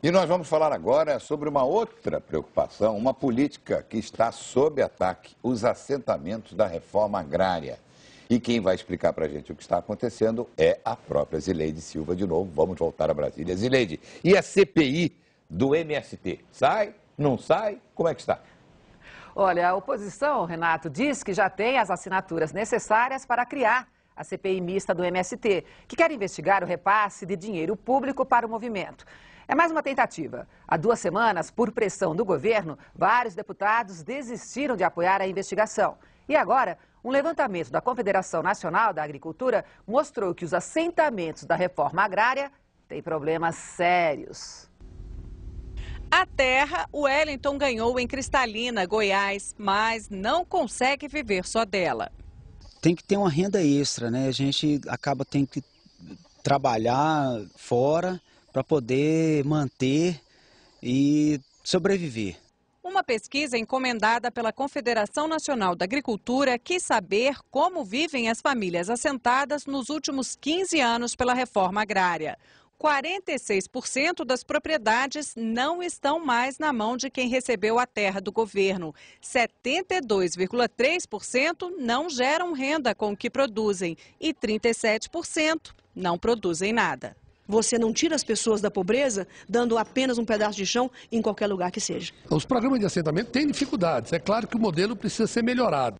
E nós vamos falar agora sobre uma outra preocupação, uma política que está sob ataque, os assentamentos da reforma agrária. E quem vai explicar para a gente o que está acontecendo é a própria Zileide Silva de novo. Vamos voltar a Brasília. Zileide, e a CPI do MST? Sai? Não sai? Como é que está? Olha, a oposição, Renato, diz que já tem as assinaturas necessárias para criar a CPI mista do MST, que quer investigar o repasse de dinheiro público para o movimento. É mais uma tentativa. Há duas semanas, por pressão do governo, vários deputados desistiram de apoiar a investigação. E agora, um levantamento da Confederação Nacional da Agricultura mostrou que os assentamentos da reforma agrária têm problemas sérios. A terra, o Wellington ganhou em Cristalina, Goiás, mas não consegue viver só dela. Tem que ter uma renda extra, né? A gente acaba tendo que trabalhar fora para poder manter e sobreviver. Uma pesquisa encomendada pela Confederação Nacional da Agricultura quis saber como vivem as famílias assentadas nos últimos 15 anos pela reforma agrária. 46% das propriedades não estão mais na mão de quem recebeu a terra do governo. 72,3% não geram renda com o que produzem e 37% não produzem nada. Você não tira as pessoas da pobreza dando apenas um pedaço de chão em qualquer lugar que seja. Os programas de assentamento têm dificuldades. É claro que o modelo precisa ser melhorado.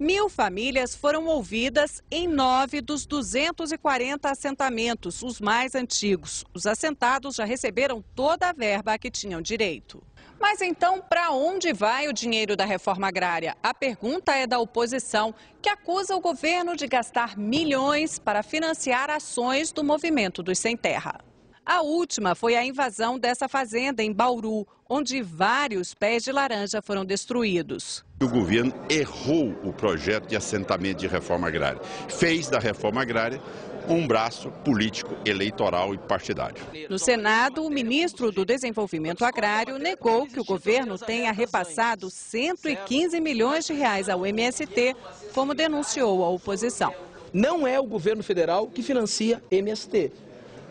Mil famílias foram ouvidas em nove dos 240 assentamentos, os mais antigos. Os assentados já receberam toda a verba a que tinham direito. Mas então, para onde vai o dinheiro da reforma agrária? A pergunta é da oposição, que acusa o governo de gastar milhões para financiar ações do movimento dos sem terra. A última foi a invasão dessa fazenda em Bauru, onde vários pés de laranja foram destruídos. O governo errou o projeto de assentamento de reforma agrária. Fez da reforma agrária um braço político, eleitoral e partidário. No Senado, o ministro do Desenvolvimento Agrário negou que o governo tenha repassado 115 milhões de reais ao MST, como denunciou a oposição. Não é o governo federal que financia MST.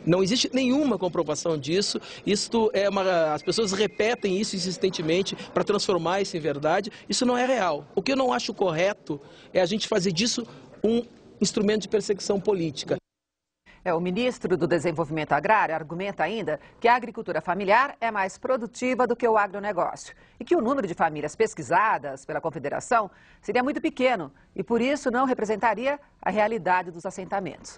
Não existe nenhuma comprovação disso. Isto é uma, as pessoas repetem isso insistentemente para transformar isso em verdade. Isso não é real. O que eu não acho correto é a gente fazer disso um instrumento de perseguição política. É, o ministro do Desenvolvimento Agrário argumenta ainda que a agricultura familiar é mais produtiva do que o agronegócio e que o número de famílias pesquisadas pela Confederação seria muito pequeno e, por isso, não representaria a realidade dos assentamentos.